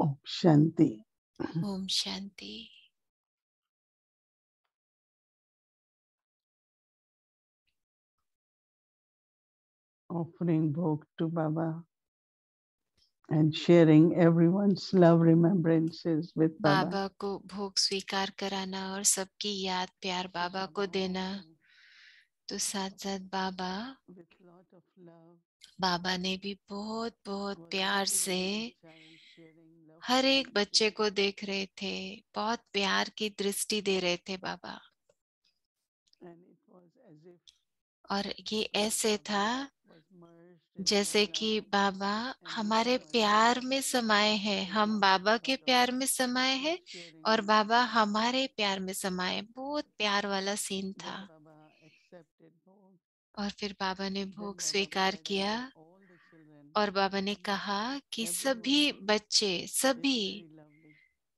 Om Shanti Om Shanti offering book to Baba and sharing everyone's love remembrances with Baba. बाबा को भोग स्वीकार कराना और सबकी याद प्यार बाबा को देना तो साथ साथ बाबा baba ne bhi bahut bahut pyar se हर एक बच्चे को देख रहे थे बहुत प्यार की दृष्टि दे रहे थे बाबा और ये ऐसे था जैसे कि बाबा हमारे प्यार में समाये हैं हम बाबा के प्यार में समाये हैं और बाबा हमारे प्यार में समाये बहुत प्यार वाला सीन था और फिर बाबा ने भोग स्वीकार किया और बाबा ने कहा कि सभी बच्चे सभी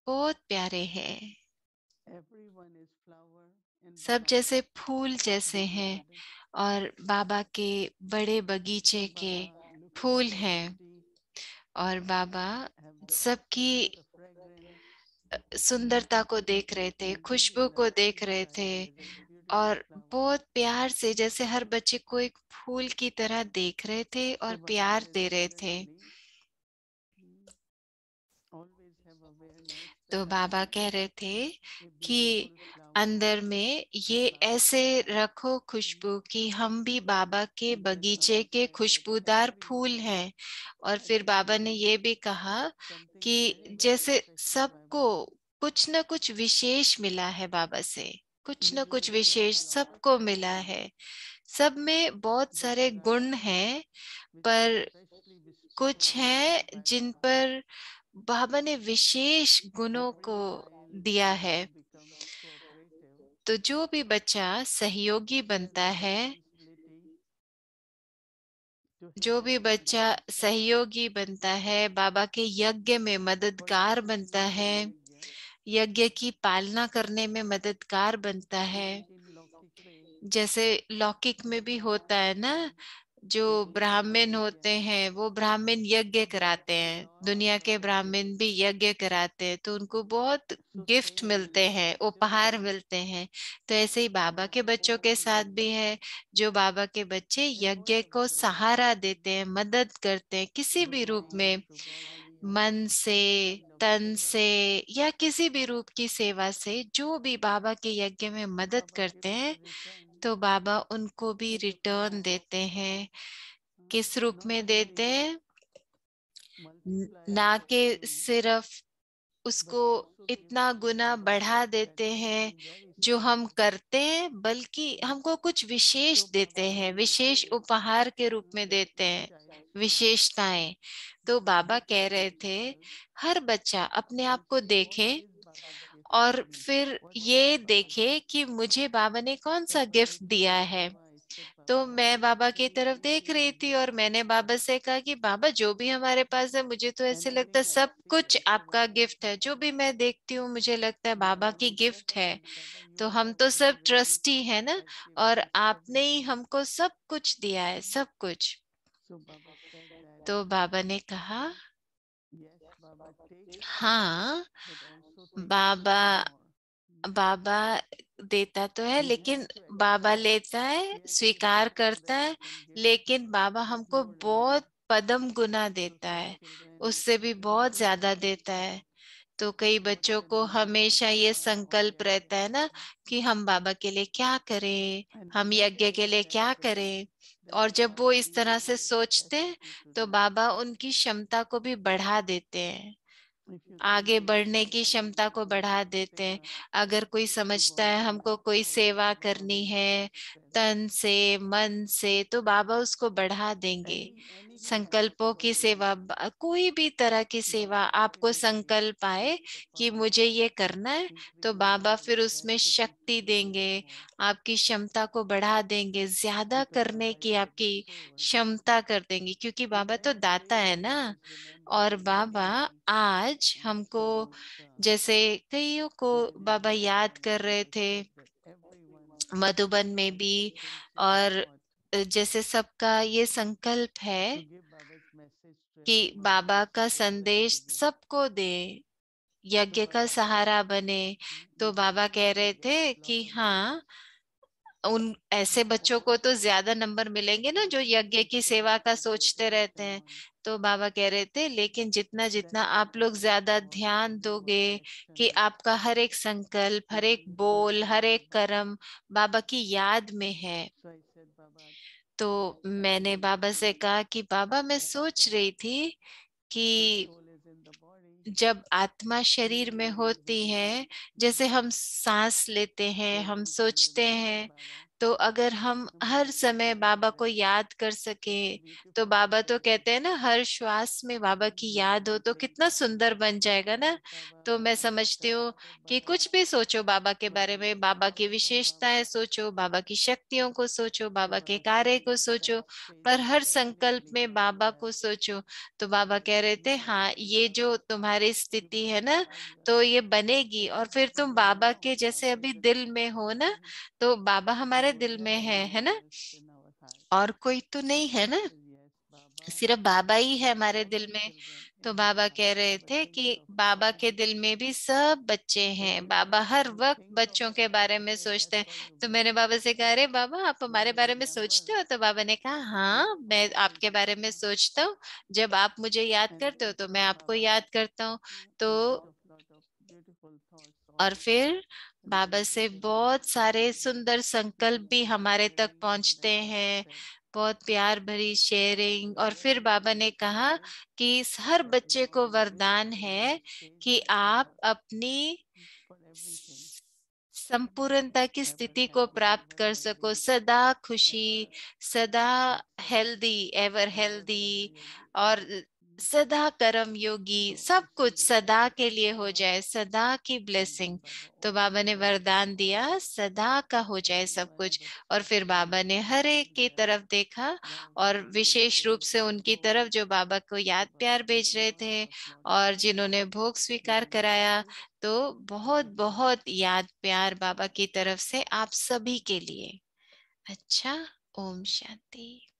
बहुत प्यारे हैं सब जैसे फूल जैसे हैं और बाबा के बड़े बगीचे के फूल हैं और बाबा सबकी सुंदरता को देख रहे थे खुशबू को देख रहे थे और बहुत प्यार से जैसे हर बच्चे को एक फूल की तरह देख रहे थे और प्यार दे रहे थे हम्म। तो बाबा कह रहे थे कि अंदर में ये हाँ, हाँ। ऐसे रखो खुशबू हम्म। कि हम भी बाबा के बगीचे के खुशबूदार फूल हैं और फिर बाबा ने ये भी कहा कि जैसे सबको कुछ न कुछ विशेष मिला है बाबा से कुछ ना कुछ विशेष सबको मिला है सब में बहुत सारे गुण हैं पर कुछ हैं जिन पर बाबा ने विशेष गुणों को दिया है तो जो भी बच्चा सहयोगी बनता है जो भी बच्चा सहयोगी बनता है बाबा के यज्ञ में मददगार बनता है यज्ञ की पालना करने में मददगार बनता है जैसे लौकिक में भी होता है ना जो ब्राह्मण होते हैं वो ब्राह्मण यज्ञ कराते हैं दुनिया के ब्राह्मण भी यज्ञ कराते हैं तो उनको बहुत गिफ्ट मिलते हैं उपहार मिलते हैं तो ऐसे ही बाबा के बच्चों के साथ भी है जो बाबा के बच्चे यज्ञ को सहारा देते हैं मदद करते हैं किसी भी रूप में मन से तन से या किसी भी रूप की सेवा से जो भी बाबा के यज्ञ में मदद करते हैं तो हम्म। बाबा उनको भी रिटर्न देते हैं हाँ, किस तो रूप में देते हैं ना के सिर्फ उसको इतना गुना हाँ, बढ़ा तो देते हैं जो हम करते हैं बल्कि हमको कुछ विशेष तो देते हैं विशेष उपहार के रूप में देते हैं विशेषताएं तो बाबा कह रहे थे हर बच्चा अपने आप को देखे और फिर ये देखे कि मुझे बाबा ने कौन सा गिफ्ट दिया है तो मैं बाबा की तरफ देख रही थी और मैंने बाबा से कहा कि बाबा जो भी हमारे पास है मुझे तो ऐसे लगता है सब कुछ आपका गिफ्ट है जो भी मैं देखती हूँ मुझे लगता है बाबा की गिफ्ट है तो हम तो सब ट्रस्टी है ना और आपने ही हमको सब कुछ दिया है सब कुछ तो बाबा ने कहा हाँ बाबा hmm. बाबा देता तो है लेकिन बाबा लेता है स्वीकार करता है लेकिन बाबा हमको बहुत पदम गुना देता है उससे भी बहुत ज्यादा देता है तो कई बच्चों को हमेशा ये संकल्प रहता है ना कि हम बाबा के लिए क्या करें हाँ हम यज्ञ के लिए क्या करें और जब वो इस तरह से सोचते हैं तो बाबा उनकी क्षमता को भी बढ़ा देते हैं आगे बढ़ने की क्षमता को बढ़ा देते हैं अगर कोई समझता है हमको कोई सेवा करनी है तन से मन से तो बाबा उसको बढ़ा देंगे संकल्पों की सेवा कोई भी तरह की सेवा आपको संकल्प आए कि मुझे ये करना है तो बाबा फिर उसमें शक्ति देंगे आपकी क्षमता को बढ़ा देंगे ज्यादा करने की आपकी क्षमता कर देंगे क्योंकि बाबा तो दाता है ना और बाबा आज हमको जैसे कईयों को बाबा याद कर रहे थे मधुबन में भी और जैसे सबका ये संकल्प है कि बाबा का संदेश सबको दे यज्ञ का सहारा बने तो बाबा कह रहे थे कि हाँ उन ऐसे बच्चों को तो ज्यादा नंबर मिलेंगे ना जो यज्ञ की सेवा का सोचते रहते हैं हाँ। तो बाबा कह रहे थे लेकिन जितना जितना आप लोग ज्यादा ध्यान दोगे कि आपका हर एक संकल्प हर एक बोल हर एक हाँ। कर्म बाबा की याद में है तो मैंने बाबा से कहा कि बाबा मैं सोच रही थी कि जब आत्मा शरीर में होती है जैसे हम सांस लेते हैं हम सोचते हैं तो अगर हम हर समय बाबा को याद कर सके तो बाबा तो कहते हैं ना हर श्वास में बाबा की याद हो तो कितना सुंदर बन जाएगा ना तो मैं समझती हूँ कि कुछ भी सोचो बाबा के बारे में बाबा की विशेषताएं सोचो बाबा की शक्तियों को सोचो बाबा के कार्य को सोचो पर हर संकल्प में बाबा को सोचो तो बाबा कह रहे थे हाँ ये जो तुम्हारी स्थिति है ना तो ये बनेगी और फिर तुम बाबा के जैसे अभी दिल में हो ना तो बाबा हमारे हमारे दिल में है है ना और कोई तो नहीं है ना सिर्फ बाबा ही है हमारे दिल में तो बाबा कह रहे थे कि बाबा के दिल में भी सब बच्चे हैं बाबा हर वक्त बच्चों के बारे में सोचते हैं तो मैंने बाबा से कहा अरे बाबा आप हमारे बारे में सोचते हो तो बाबा ने कहा हाँ मैं आपके बारे में सोचता हूँ जब आप मुझे याद करते हो तो मैं आपको याद करता हूँ तो और फिर बाबा से बहुत सारे सुंदर संकल्प भी हमारे तक पहुंचते हैं बहुत प्यार भरी शेयरिंग और फिर बाबा ने कहा कि हर बच्चे को वरदान है कि आप अपनी संपूर्णता की स्थिति को प्राप्त कर सको सदा खुशी सदा हेल्दी एवर हेल्दी और सदा कर्म योगी सब कुछ सदा के लिए हो जाए सदा की ब्लेसिंग तो बाबा ने वरदान दिया सदा का हो जाए सब कुछ और फिर बाबा ने हर एक की तरफ देखा और विशेष रूप से उनकी तरफ जो बाबा को याद प्यार भेज रहे थे और जिन्होंने भोग स्वीकार कराया तो बहुत बहुत याद प्यार बाबा की तरफ से आप सभी के लिए अच्छा ओम शांति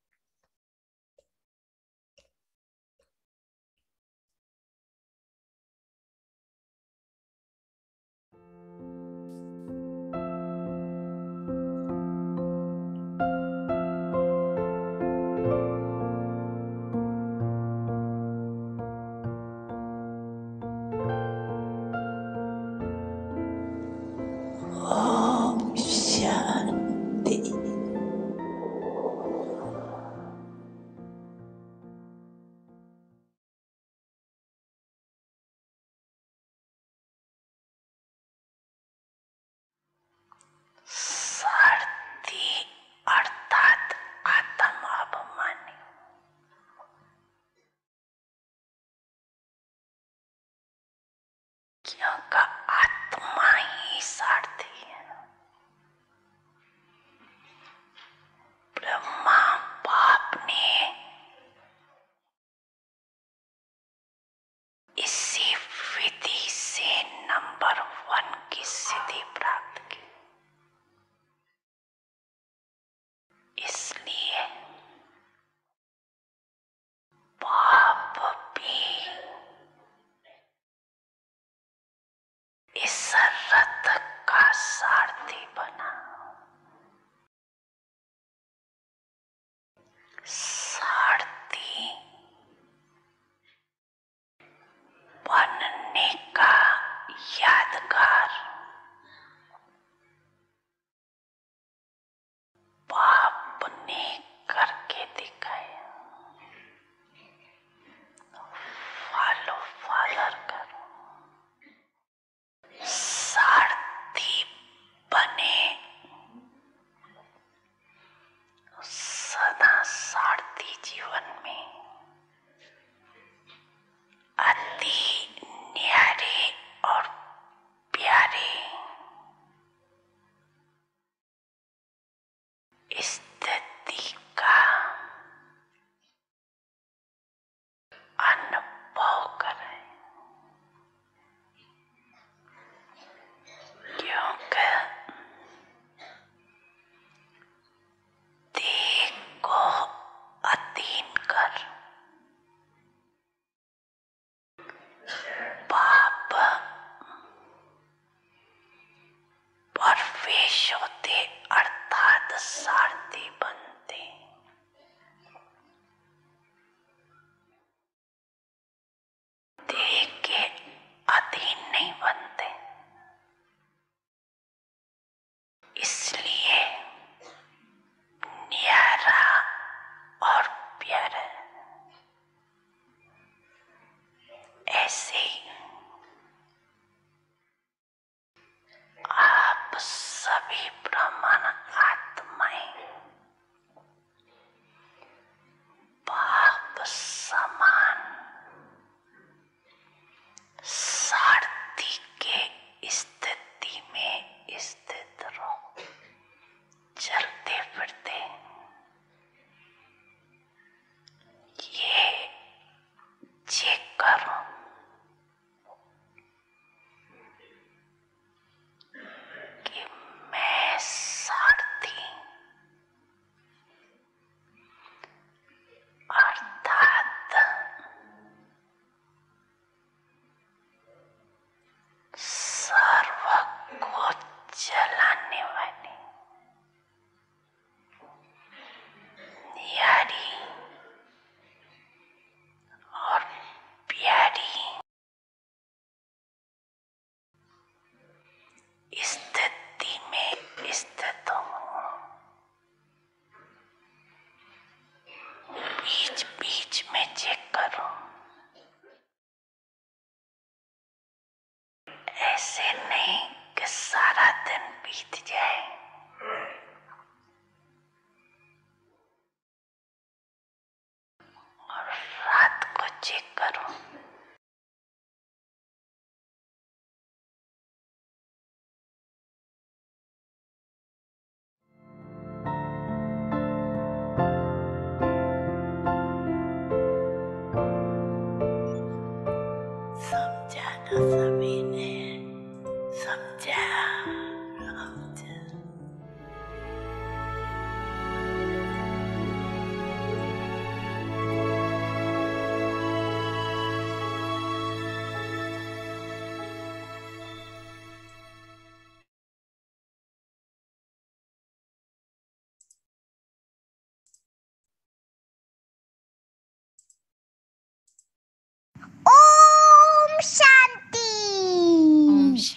nothing but Yes.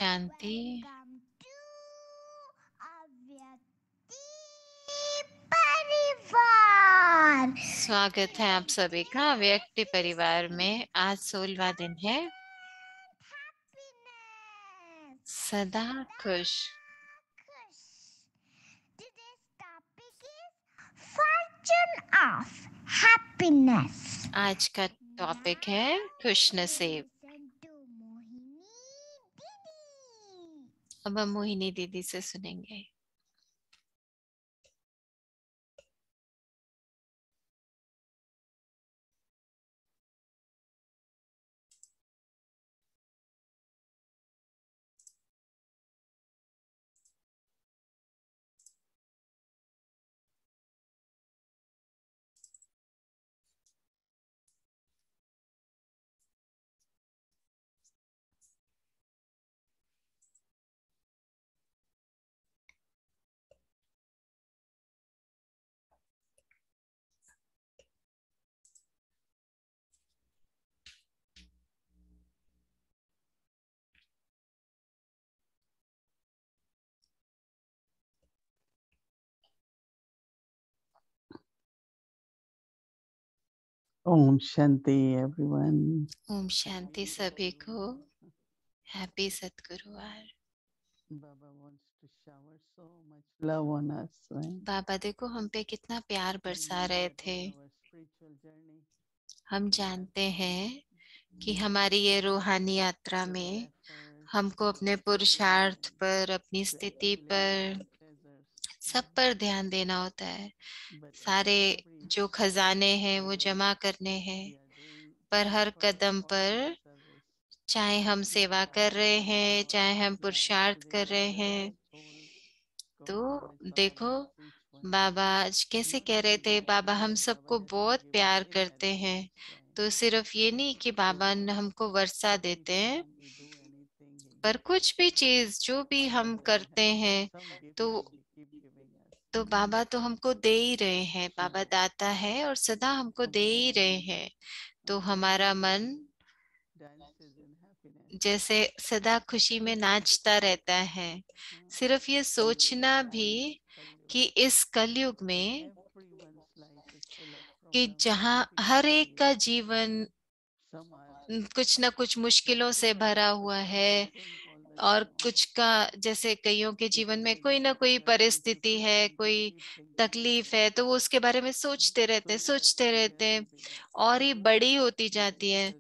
Shanti. स्वागत है आप सभी का व्यक्ति परिवार में आज सोलवा दिन है सदा खुश ऑफ हैप्पीनेस आज का टॉपिक है खुश नसीब अब हम मोहिनी दीदी से सुनेंगे ओम शांति एवरीवन ओम शांति सभी को हैप्पी सतगुरुवार Baba wants to shower so much love on us Baba देखो हम पे कितना प्यार बरसा रहे थे हम जानते हैं mm-hmm. कि हमारी ये रूहानी यात्रा में हमको अपने पुरुषार्थ पर अपनी स्थिति पर सब पर ध्यान देना होता है सारे जो खजाने हैं वो जमा करने हैं पर हर कदम पर चाहे हम सेवा कर रहे हैं चाहे हम पुरुषार्थ कर रहे हैं तो देखो बाबा आज कैसे कह रहे थे बाबा हम सबको बहुत प्यार तो करते हैं तो, तो सिर्फ ये नहीं कि बाबा हमको वर्षा देते हैं पर कुछ भी चीज जो भी हम करते हैं तो तो बाबा तो हमको दे ही रहे हैं हाँ। बाबा दाता है और सदा हमको दे ही रहे हैं तो हमारा मन जैसे सदा खुशी में नाचता रहता है हाँ। सिर्फ ये सोचना भी कि इस कलयुग में कि जहाँ हर एक का जीवन कुछ ना कुछ मुश्किलों से भरा हुआ है और कुछ का जैसे कईयों के जीवन में कोई ना कोई परिस्थिति है कोई तकलीफ है तो वो उसके बारे में सोचते रहते हैं सोचते रहते हैं और ही बड़ी होती जाती है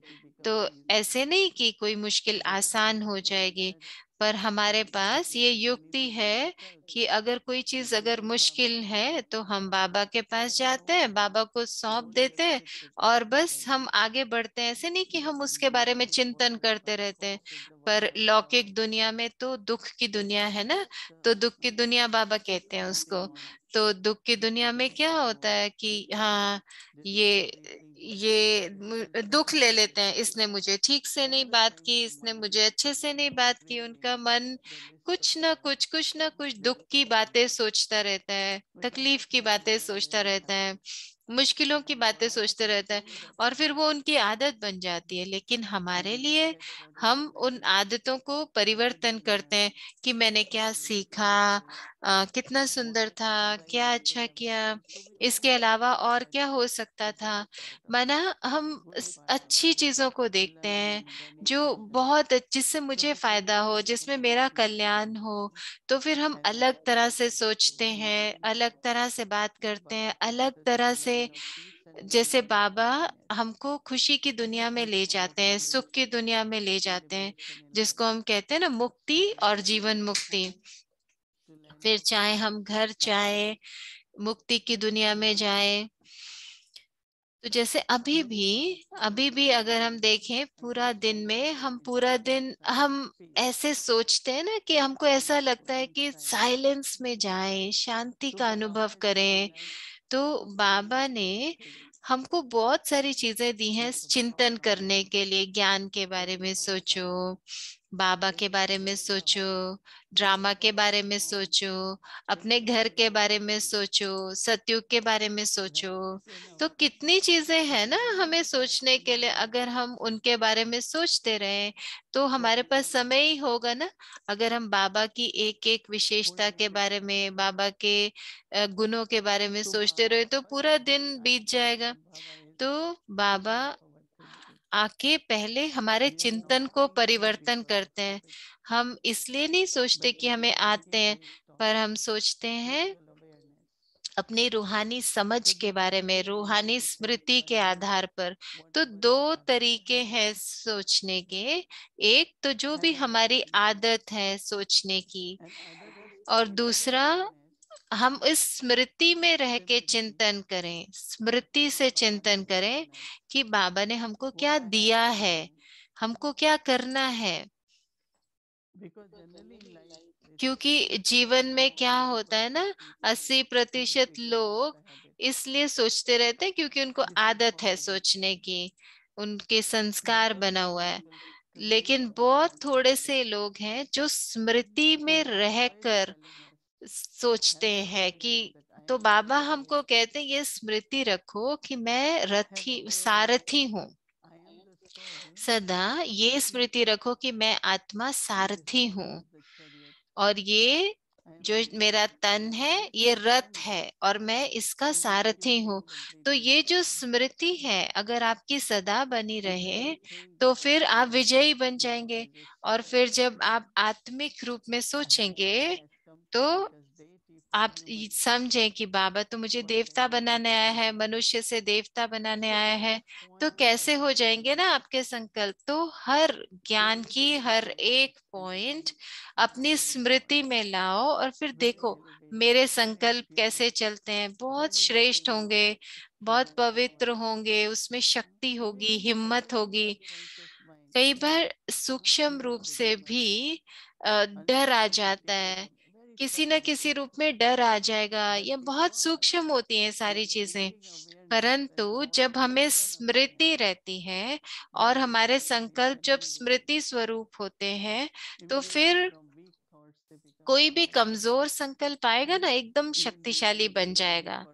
तो ऐसे नहीं कि कोई मुश्किल आसान हो जाएगी पर हमारे पास ये युक्ति है कि अगर कोई चीज अगर मुश्किल है तो हम बाबा के पास जाते हैं बाबा को सौंप देते हैं और बस हम आगे बढ़ते हैं ऐसे नहीं कि हम उसके बारे में चिंतन करते रहते हैं पर लौकिक दुनिया में तो दुख की दुनिया है ना तो दुख की दुनिया बाबा कहते हैं उसको तो दुख की दुनिया में क्या होता है कि हाँ ये ये दुख ले लेते हैं इसने मुझे ठीक से नहीं बात की इसने मुझे अच्छे से नहीं बात की उनका मन कुछ ना कुछ कुछ ना कुछ दुख की बातें सोचता रहता है तकलीफ की बातें सोचता रहता है मुश्किलों की बातें सोचते रहते हैं और फिर वो उनकी आदत बन जाती है लेकिन हमारे लिए हम उन आदतों को परिवर्तन करते हैं कि मैंने क्या सीखा आ, कितना सुंदर था क्या अच्छा किया इसके अलावा और क्या हो सकता था माना हम अच्छी चीजों को देखते हैं जो बहुत जिससे मुझे फायदा हो जिसमें मेरा कल्याण हो तो फिर हम अलग तरह से सोचते हैं अलग तरह से बात करते हैं अलग तरह से जैसे बाबा हमको खुशी की दुनिया में ले जाते हैं सुख की दुनिया में ले जाते हैं जिसको हम कहते हैं ना मुक्ति और जीवन मुक्ति फिर चाहे हम घर चाहे मुक्ति की दुनिया में जाए तो जैसे अभी भी अभी भी अगर हम देखें पूरा दिन में हम पूरा दिन हम ऐसे सोचते हैं ना कि हमको ऐसा लगता है कि साइलेंस में जाएं शांति का अनुभव करें तो बाबा ने हमको बहुत सारी चीजें दी हैं चिंतन करने के लिए ज्ञान के बारे में सोचो बाबा के बारे में सोचो ड्रामा के बारे में सोचो अपने घर के बारे में सोचो सत्युग के बारे में सोचो तो कितनी चीजें हैं ना हमें सोचने के लिए अगर हम उनके बारे में सोचते रहे तो हमारे पास समय ही होगा ना अगर हम बाबा की एक एक विशेषता के बारे में बाबा के गुणों के बारे में सोचते रहे तो पूरा दिन बीत जाएगा तो बाबा आके पहले हमारे चिंतन को परिवर्तन करते हैं हम इसलिए नहीं सोचते कि हमें आते हैं पर हम सोचते हैं अपनी रूहानी समझ के बारे में रूहानी स्मृति के आधार पर तो दो तरीके हैं सोचने के एक तो जो भी हमारी आदत है सोचने की और दूसरा हम इस स्मृति में रह के हम्म, हम्म, चिंतन हम्म। करें स्मृति से चिंतन करें कि बाबा ने हमको क्या दिया है हमको क्या करना है क्योंकि जीवन में क्या होता है ना अस्सी प्रतिशत लोग इसलिए सोचते रहते हैं क्योंकि उनको आदत है सोचने की उनके संस्कार बना हुआ है लेकिन बहुत थोड़े से लोग हैं जो स्मृति में रहकर कर सोचते हैं कि तो बाबा हमको कहते हैं ये स्मृति रखो कि मैं रथी सारथी हूँ सदा ये स्मृति hmm. रखो कि मैं आत्मा सारथी हूँ और ये जो मेरा तन है ये रथ hmm. है और मैं इसका सारथी हूँ तो ये जो स्मृति है अगर आपकी सदा बनी hmm. रहे तो फिर आप विजयी बन जाएंगे और फिर जब आप आत्मिक रूप में सोचेंगे तो आप समझे कि बाबा तो मुझे देवता बनाने आया है मनुष्य से देवता बनाने आया है तो कैसे हो जाएंगे ना आपके संकल्प तो हर ज्ञान की हर एक पॉइंट अपनी स्मृति में लाओ और फिर देखो मेरे संकल्प कैसे चलते हैं बहुत श्रेष्ठ होंगे बहुत पवित्र होंगे उसमें शक्ति होगी हिम्मत होगी कई बार सूक्ष्म रूप से भी डर आ जाता है किसी न किसी रूप में डर आ जाएगा ये बहुत सूक्ष्म होती हैं सारी चीजें परंतु जब हमें स्मृति रहती है और हमारे संकल्प जब स्मृति स्वरूप होते हैं तो फिर कोई भी कमजोर संकल्प आएगा ना एकदम शक्तिशाली बन जाएगा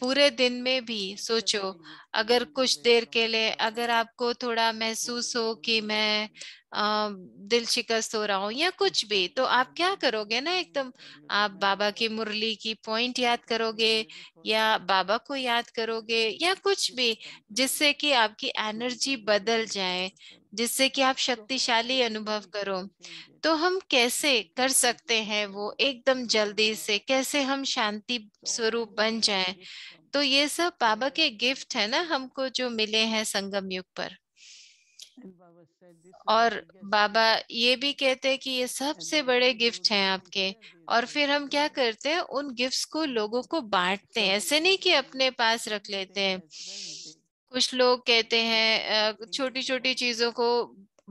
पूरे दिन में भी सोचो अगर कुछ देर के लिए अगर आपको थोड़ा महसूस हो कि मैं आ, दिल शिकस्त हो रहा हूँ या कुछ भी तो आप क्या करोगे ना एकदम आप बाबा की मुरली की पॉइंट याद करोगे या बाबा को याद करोगे या कुछ भी जिससे कि आपकी एनर्जी बदल जाए जिससे कि आप तो शक्तिशाली अनुभव करो तो हम कैसे कर सकते हैं वो एकदम जल्दी से कैसे हम शांति तो स्वरूप बन जाएं तो ये सब बाबा के गिफ्ट है ना हमको जो मिले हैं संगम युग पर और बाबा ये भी कहते हैं कि ये सबसे बड़े गिफ्ट हैं आपके और फिर हम क्या करते हैं उन गिफ्ट्स को लोगों को बांटते हैं ऐसे नहीं कि अपने पास रख लेते हैं कुछ लोग कहते हैं छोटी छोटी चीजों को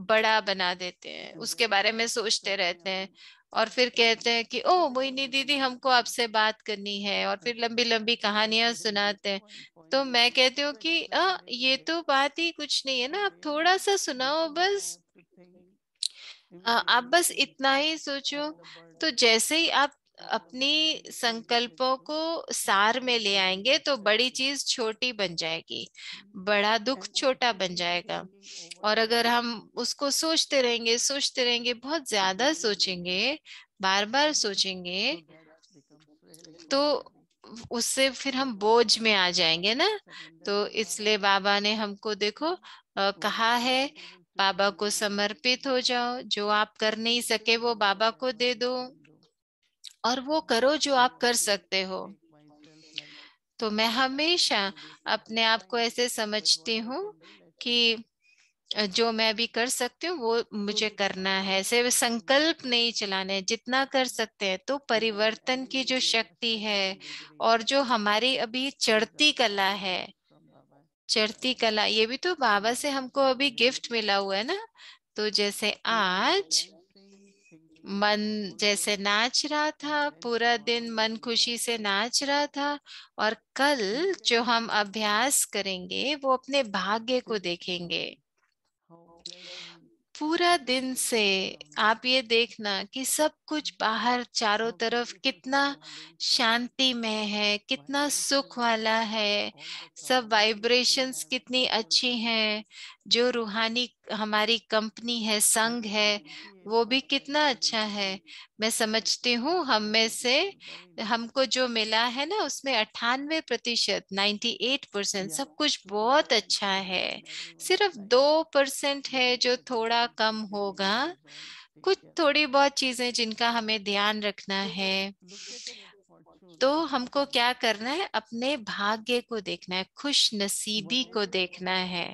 बड़ा बना देते हैं हाँ उसके बारे में सोचते रहते हैं हाँ। और फिर कहते हैं कि ओ मोहिनी दीदी हमको आपसे बात करनी है और फिर हाँ। लंबी लंबी कहानियां सुनाते हैं तो मैं कहती हूँ कि आ, ये तो बात ही कुछ नहीं है ना आप थोड़ा सा सुनाओ बस आ, आप बस इतना ही सोचो तो जैसे ही आप अपनी संकल्पों को सार में ले आएंगे तो बड़ी चीज छोटी बन जाएगी बड़ा दुख हाँ। छोटा बन जाएगा और अगर हम उसको सोचते रहेंगे सोचते रहेंगे बहुत ज्यादा सोचेंगे बार बार सोचेंगे तो उससे फिर हम बोझ में आ जाएंगे ना तो इसलिए बाबा ने हमको देखो आ, कहा है बाबा को समर्पित हो जाओ जो आप कर नहीं सके वो बाबा को दे दो और वो करो जो आप कर सकते हो तो मैं हमेशा अपने आप को ऐसे समझती हूँ कि जो मैं अभी कर सकती हूँ वो मुझे करना है सिर्फ संकल्प नहीं चलाने जितना कर सकते हैं तो परिवर्तन की जो शक्ति है और जो हमारी अभी चढ़ती कला है चढ़ती कला ये भी तो बाबा से हमको अभी गिफ्ट मिला हुआ है ना तो जैसे आज मन जैसे नाच रहा था पूरा दिन मन खुशी से नाच रहा था और कल जो हम अभ्यास करेंगे वो अपने भाग्य को देखेंगे पूरा दिन से आप ये देखना कि सब कुछ बाहर चारों तरफ कितना शांति में है कितना सुख वाला है सब वाइब्रेशंस कितनी अच्छी हैं जो रूहानी हमारी कंपनी है संघ है हम्म। वो भी कितना अच्छा है मैं समझती हूँ हम में से हम्म। हमको जो मिला है ना उसमें अट्ठानवे प्रतिशत नाइन्टी एट परसेंट सब कुछ बहुत अच्छा है सिर्फ हम्म। दो परसेंट है जो थोड़ा कम होगा कुछ थोड़ी बहुत चीजें जिनका हमें ध्यान रखना है तो हमको क्या करना है अपने भाग्य को देखना है खुश नसीबी को देखना है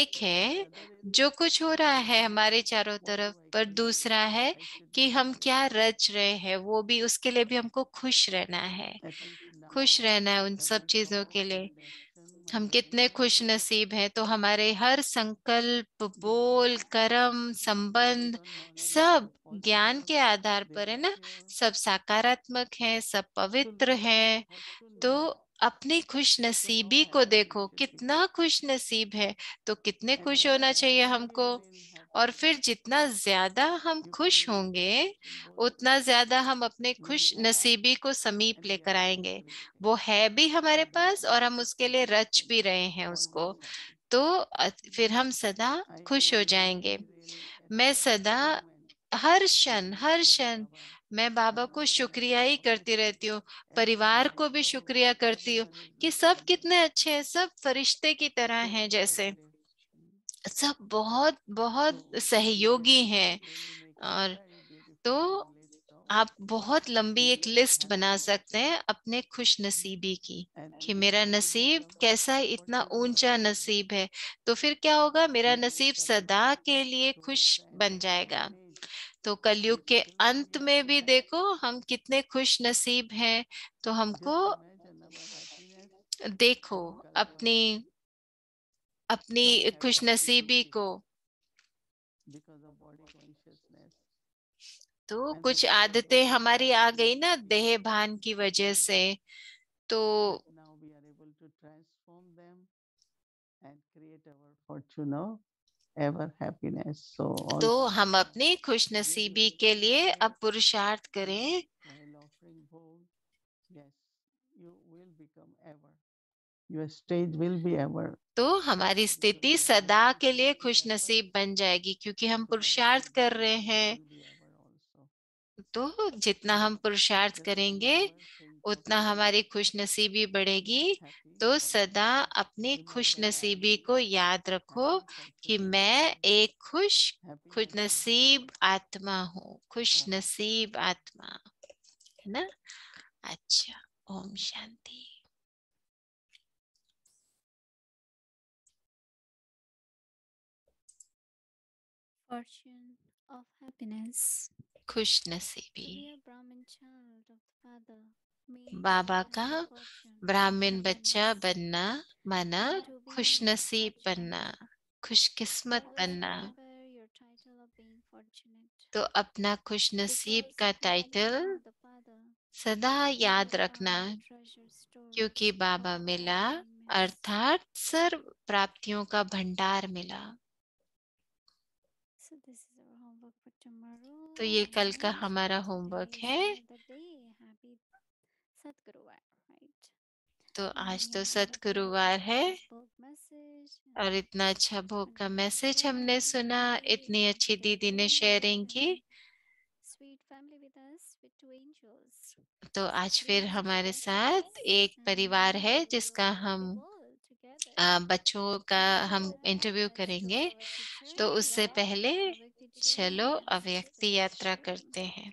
एक है जो हम्म। कुछ हो रहा है हमारे चारों तरफ पर दूसरा है कि हम क्या रच रहे हैं वो भी उसके लिए भी हमको खुश रहना है खुश रहना है उन सब चीजों के लिए हम कितने खुश नसीब हैं तो हमारे हर संकल्प बोल कर्म संबंध सब ज्ञान के आधार पर है ना सब सकारात्मक हैं सब पवित्र हैं तो अपनी खुश नसीबी को देखो कितना खुश नसीब है तो कितने खुश होना चाहिए हमको और फिर जितना ज्यादा हम खुश होंगे उतना ज्यादा हम अपने खुश नसीबी को समीप लेकर आएंगे वो है भी हमारे पास और हम उसके लिए रच भी रहे हैं उसको तो फिर हम सदा खुश हो जाएंगे मैं सदा हर क्षण हर क्षण मैं बाबा को शुक्रिया ही करती रहती हूँ परिवार को भी शुक्रिया करती हूँ कि सब कितने अच्छे हैं सब फरिश्ते की तरह हैं जैसे सब बहुत बहुत हाँ। सहयोगी हैं और तो आप बहुत लंबी एक लिस्ट बना सकते हैं अपने खुश नसीबी की कि मेरा नसीब कैसा इतना ऊंचा नसीब है तो फिर क्या होगा मेरा नसीब सदा के लिए खुश बन जाएगा तो कलयुग के अंत में भी देखो हम कितने खुश नसीब हैं तो हमको देखो अपनी अपनी खुश नसीबी को तो कुछ आदतें हमारी आ गई ना देह भान की वजह से तो तो हम अपनी खुश नसीबी के लिए अब पुरुषार्थ करें your state will be ever तो हमारी स्थिति सदा के लिए खुश नसीब बन जाएगी क्योंकि हम पुरुषार्थ कर रहे हैं तो जितना हम पुरुषार्थ करेंगे उतना हमारी नसीबी बढ़ेगी तो सदा अपनी खुश नसीबी को याद रखो कि मैं एक खुश खुशनसीब आत्मा हूँ खुशनसीब आत्मा है ना अच्छा ओम शांति fortune of happiness. खुश नसीबी बाबा का ब्राह्मण बच्चा बनना माना खुश नसीब बनना खुशकिस्मत बनना तो अपना खुश नसीब का टाइटल सदा याद रखना क्योंकि बाबा मिला अर्थात सर्व प्राप्तियों का भंडार मिला तो ये कल का हमारा होमवर्क है तो आज तो सतगुरुवार है और हाँ। इतना अच्छा भोग का मैसेज हमने सुना इतनी अच्छी दीदी ने शेयरिंग की तो आज फिर हमारे साथ एक परिवार है जिसका हम बच्चों का हम इंटरव्यू करेंगे तो उससे पहले चलो अव्यक्ति यात्रा करते हैं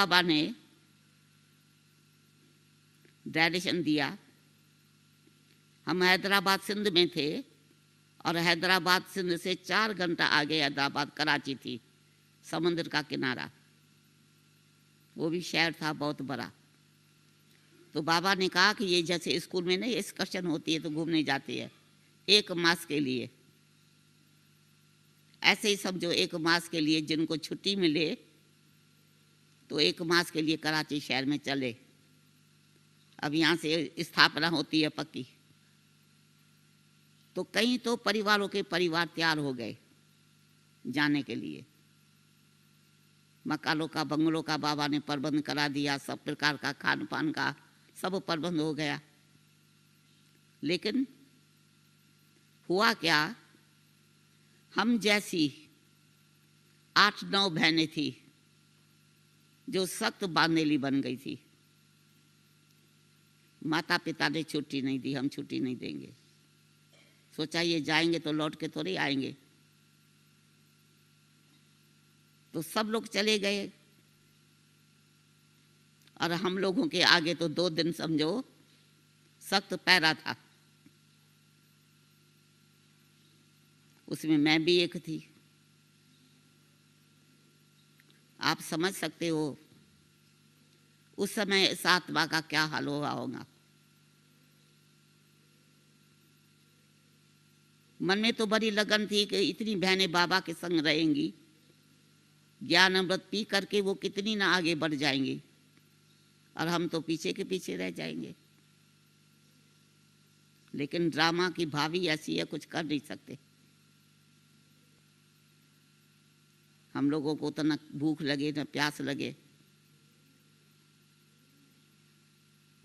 बाबा ने डायरेक्शन दिया हम हैदराबाद सिंध में थे और हैदराबाद सिंध से चार घंटा आगे हैदराबाद कराची थी समुद्र का किनारा वो भी शहर था बहुत बड़ा तो बाबा ने कहा कि ये जैसे स्कूल में नहीं एक्सकर्शन होती है तो घूमने जाती है एक मास के लिए ऐसे ही समझो एक मास के लिए जिनको छुट्टी मिले तो एक मास के लिए कराची शहर में चले अब यहाँ से स्थापना होती है पक्की तो कई तो परिवारों के परिवार तैयार हो गए जाने के लिए मकालों का बंगलों का बाबा ने प्रबंध करा दिया सब प्रकार का खान पान का सब प्रबंध हो गया लेकिन हुआ क्या हम जैसी आठ नौ बहनें थी जो सख्त बांधेली बन गई थी माता पिता ने छुट्टी नहीं दी हम छुट्टी नहीं देंगे सोचा ये जाएंगे तो लौट के थोड़ी आएंगे तो सब लोग चले गए और हम लोगों के आगे तो दो दिन समझो सख्त पैरा था उसमें मैं भी एक थी आप समझ सकते हो उस समय इस आत्मा का क्या हाल हुआ होगा मन में तो बड़ी लगन थी कि इतनी बहनें बाबा के संग रहेंगी ज्ञान अमृत पी करके वो कितनी ना आगे बढ़ जाएंगी और हम तो पीछे के पीछे रह जाएंगे लेकिन ड्रामा की भावी ऐसी है कुछ कर नहीं सकते हम लोगों को तो न भूख लगे न प्यास लगे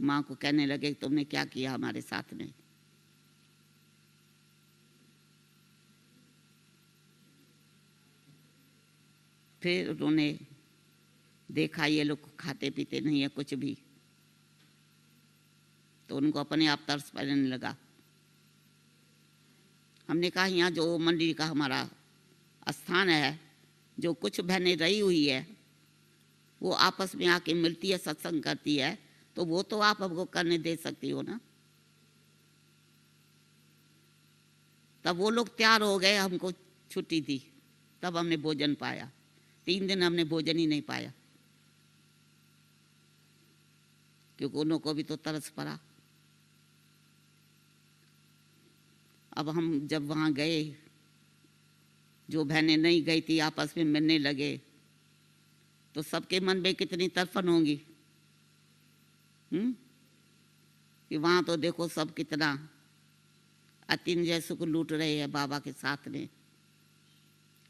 माँ को कहने लगे तुमने क्या किया हमारे साथ में फिर उन्होंने देखा ये लोग खाते पीते नहीं है कुछ भी तो उनको अपने आप तरस पड़ने लगा हमने कहा यहाँ जो मंडी का हमारा स्थान है जो कुछ बहने रही हुई है वो आपस में आके मिलती है सत्संग करती है तो वो तो आप हमको करने दे सकती हो ना तब वो लोग तैयार हो गए हमको छुट्टी दी तब हमने भोजन पाया तीन दिन हमने भोजन ही नहीं पाया क्योंकि उन को भी तो तरस पड़ा अब हम जब वहाँ गए जो बहनें नहीं गई थी आपस में मिलने लगे तो सबके मन में कितनी तरफन होंगी हुँ? हम्म? कि वहाँ तो देखो सब कितना अतिन जैसे को लूट रहे हैं बाबा के साथ में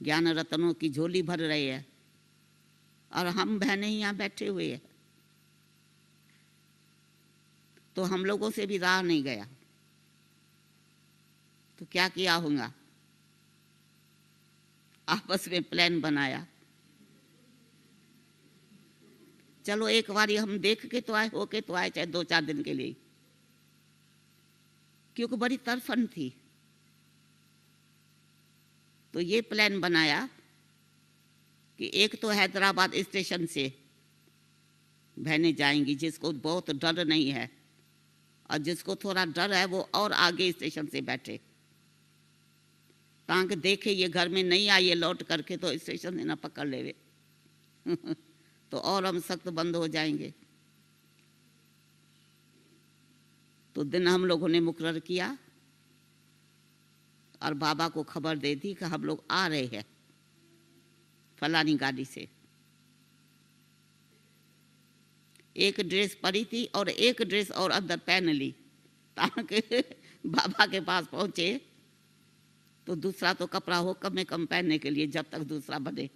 ज्ञान रत्नों की झोली भर रहे हैं और हम बहने ही यहाँ बैठे हुए हैं तो हम लोगों से भी राह नहीं गया तो क्या किया होगा आपस में प्लान बनाया चलो एक बार हम देख के तो आए होके तो आए चाहे दो चार दिन के लिए क्योंकि बड़ी तरफन थी तो ये प्लान बनाया कि एक तो हैदराबाद स्टेशन से बहने जाएंगी जिसको बहुत डर नहीं है और जिसको थोड़ा डर है वो और आगे स्टेशन से बैठे ताकि देखे ये घर में नहीं आई है लौट करके तो स्टेशन से ना पकड़ लेवे तो और हम सख्त बंद हो जाएंगे तो दिन हम लोगों ने मुकर किया और बाबा को खबर दे दी कि हम लोग आ रहे हैं फलानी गाड़ी से एक ड्रेस पड़ी थी और एक ड्रेस और अंदर पहन ली ताकि बाबा के पास पहुंचे तो दूसरा तो कपड़ा हो कम में कम पहनने के लिए जब तक दूसरा बने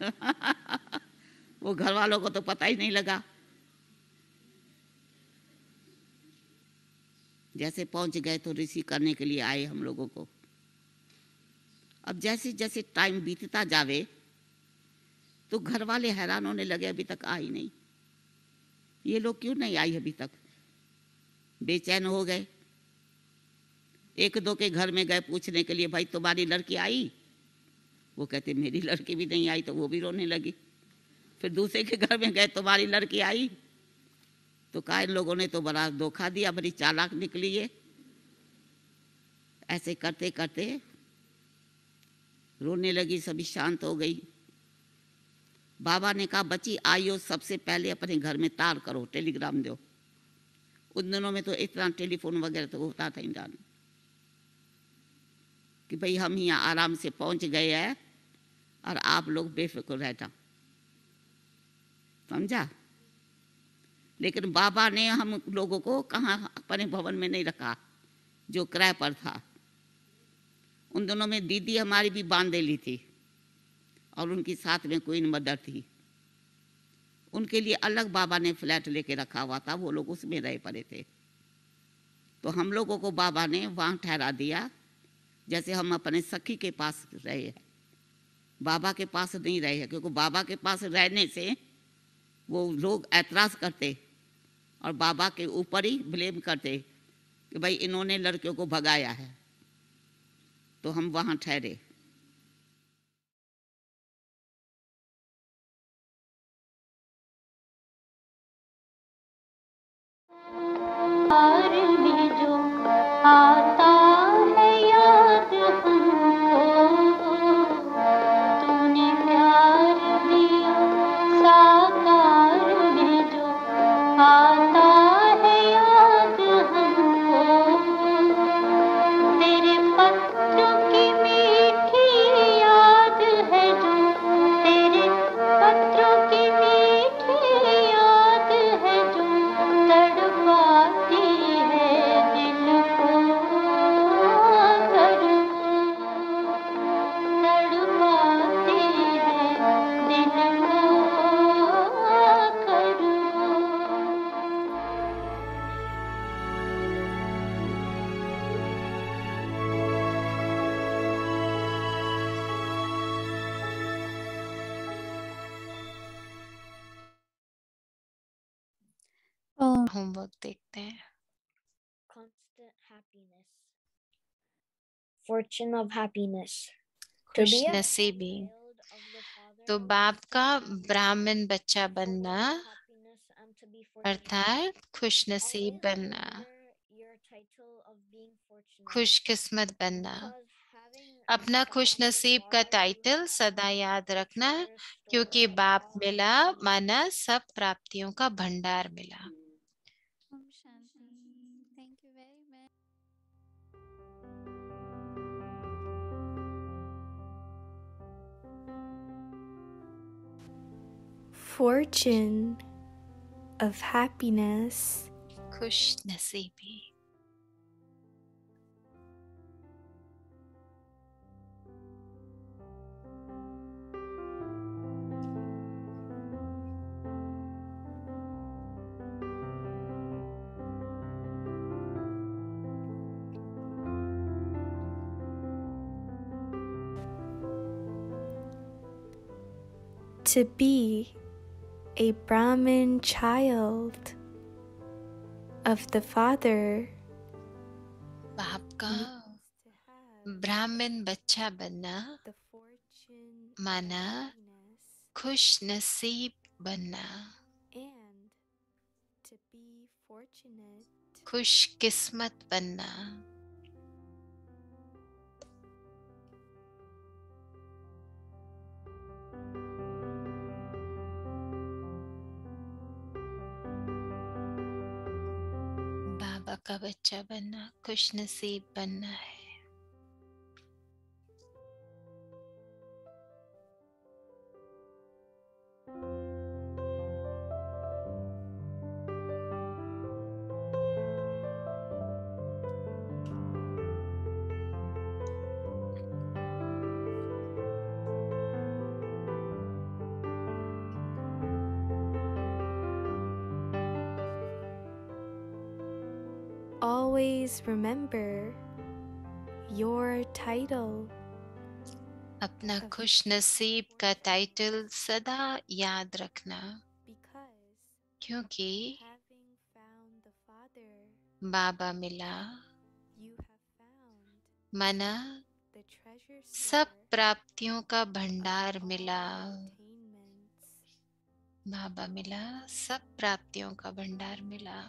वो घर वालों को तो पता ही नहीं लगा जैसे पहुंच गए तो ऋषि करने के लिए आए हम लोगों को अब जैसे जैसे टाइम बीतता जावे तो घर वाले हैरान होने लगे अभी तक आई नहीं ये लोग क्यों नहीं आई अभी तक बेचैन हो गए एक दो के घर में गए पूछने के लिए भाई तुम्हारी लड़की आई वो कहते मेरी लड़की भी नहीं आई तो वो भी रोने लगी फिर दूसरे के घर में गए तुम्हारी लड़की आई तो कहा इन लोगों ने तो बड़ा धोखा दिया बड़ी चालाक निकली है ऐसे करते करते रोने लगी सभी शांत हो गई बाबा ने कहा बच्ची आइयो सबसे पहले अपने घर में तार करो टेलीग्राम दो उन दिनों में तो इतना टेलीफोन वगैरह तो होता था इंसान कि भाई हम यहाँ आराम से पहुँच गए हैं और आप लोग बेफिक्र रहना समझा लेकिन बाबा ने हम लोगों को कहाँ अपने भवन में नहीं रखा जो किराए पर था उन दोनों में दीदी हमारी भी बांध ली थी और उनकी साथ में कोई मदर थी उनके लिए अलग बाबा ने फ्लैट लेके रखा हुआ था वो लोग उसमें रह पड़े थे तो हम लोगों को बाबा ने वहाँ ठहरा दिया जैसे हम अपने सखी के पास रहे हैं बाबा के पास नहीं रहे हैं क्योंकि बाबा के पास रहने से वो लोग ऐतराज़ करते और बाबा के ऊपर ही ब्लेम करते कि भाई इन्होंने लड़कियों को भगाया है तो हम वहाँ ठहरे में जो perfection of happiness. खुश नसीबी तो, तो बाप का ब्राह्मण बच्चा बनना अर्थात खुश नसीब बनना खुशकिस्मत बनना अपना खुश नसीब का टाइटल सदा याद रखना क्योंकि बाप मिला माना सब प्राप्तियों का भंडार मिला fortune of happiness. Kush nasibi. To be a Brahmin child of the father. Brahmin bacha banna mana khush naseeb banna and to be fortunate khush kismat banna का बच्चा बनना खुश नसीब बनना है remember your title. अपना खुश नसीब का टाइटल सदा याद रखना क्योंकि बाबा मिला मना सब प्राप्तियों का भंडार मिला बाबा मिला सब प्राप्तियों का भंडार मिला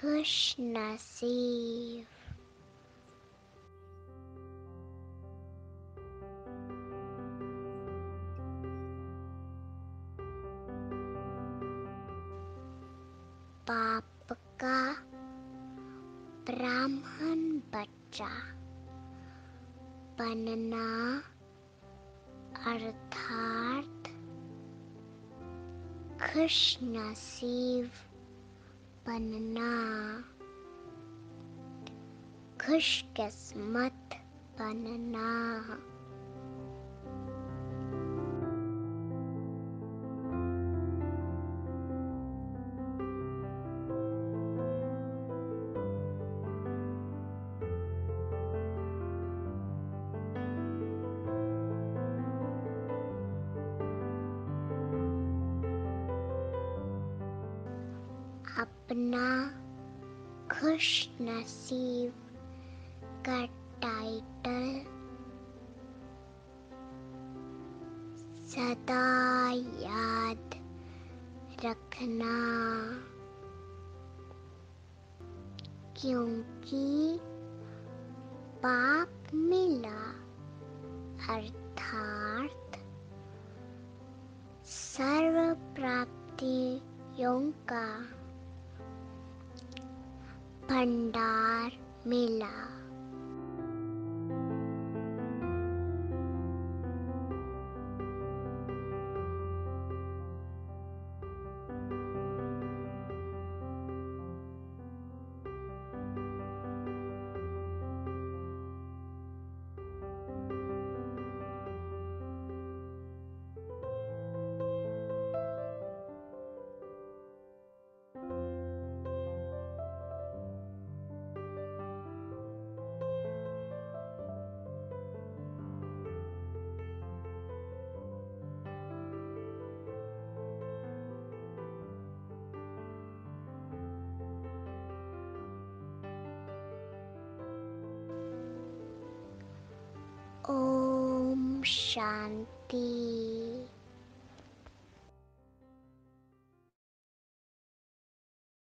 खुश नसीब पाप का ब्राह्मण बच्चा बनना अर्थात खुश नसीब बनना खुशकिस्मत बनना रखना क्योंकि पाप मिला अर्थात सर्व प्राप्तियों का भंडार मिला